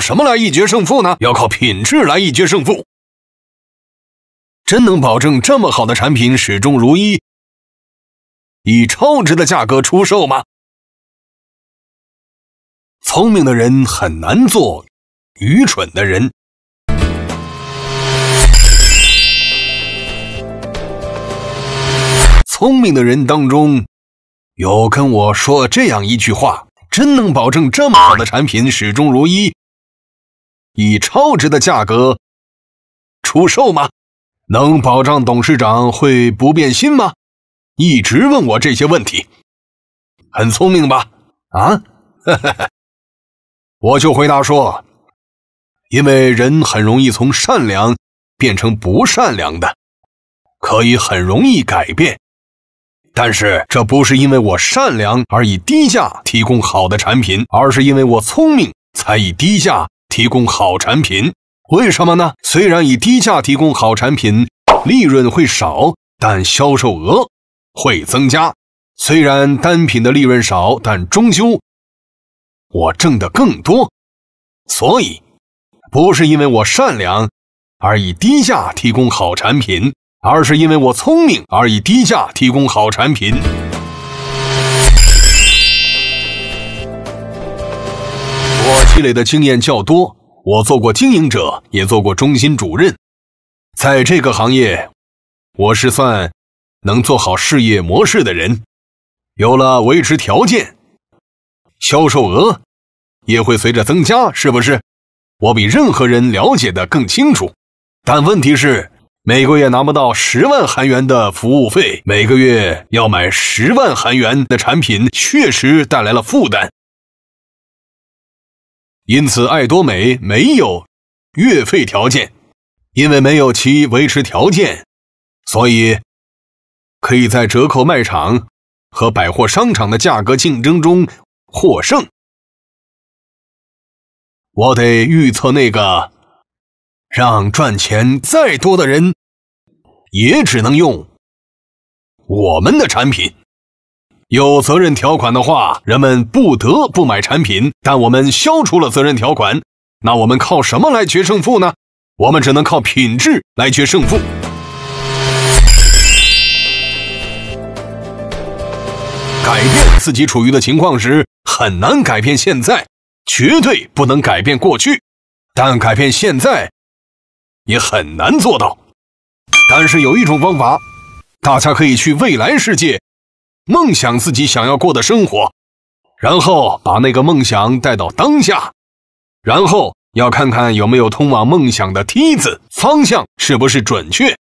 什么来一决胜负呢？要靠品质来一决胜负。真能保证这么好的产品始终如一，以超值的价格出售吗？聪明的人很难做，愚蠢的人。聪明的人当中，有跟我说这样一句话：真能保证这么好的产品始终如一。以超值的价格出售吗？能保障董事长会不变心吗？一直问我这些问题，很聪明吧？啊，我就回答说，因为人很容易从善良变成不善良的，可以很容易改变。但是这不是因为我善良而以低价提供好的产品，而是因为我聪明才以低价。提供好产品，为什么呢？虽然以低价提供好产品，利润会少，但销售额会增加。虽然单品的利润少，但终究我挣的更多。所以，不是因为我善良而以低价提供好产品，而是因为我聪明而以低价提供好产品。积累的经验较多，我做过经营者，也做过中心主任。在这个行业，我是算能做好事业模式的人。有了维持条件，销售额也会随着增加，是不是？我比任何人了解的更清楚。但问题是，每个月拿不到十万韩元的服务费，每个月要买十万韩元的产品，确实带来了负担。因此，爱多美没有月费条件，因为没有其维持条件，所以可以在折扣卖场和百货商场的价格竞争中获胜。我得预测，那个让赚钱再多的人也只能用我们的产品。有责任条款的话，人们不得不买产品。但我们消除了责任条款，那我们靠什么来决胜负呢？我们只能靠品质来决胜负。改变自己处于的情况时，很难改变现在，绝对不能改变过去，但改变现在也很难做到。但是有一种方法，大家可以去未来世界。梦想自己想要过的生活，然后把那个梦想带到当下，然后要看看有没有通往梦想的梯子，方向是不是准确？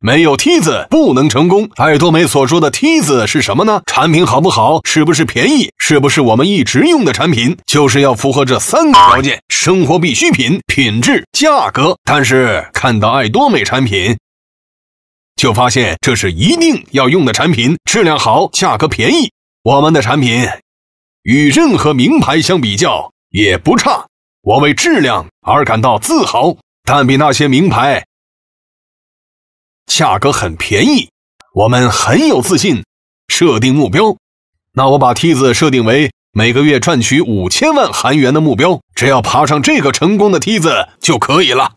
没有梯子不能成功。爱多美所说的梯子是什么呢？产品好不好？是不是便宜？是不是我们一直用的产品？就是要符合这三个条件：生活必需品、品质、价格。但是看到爱多美产品。就发现这是一定要用的产品，质量好，价格便宜。我们的产品与任何名牌相比较也不差，我为质量而感到自豪。但比那些名牌价格很便宜，我们很有自信。设定目标，那我把梯子设定为每个月赚取五千万韩元的目标，只要爬上这个成功的梯子就可以了。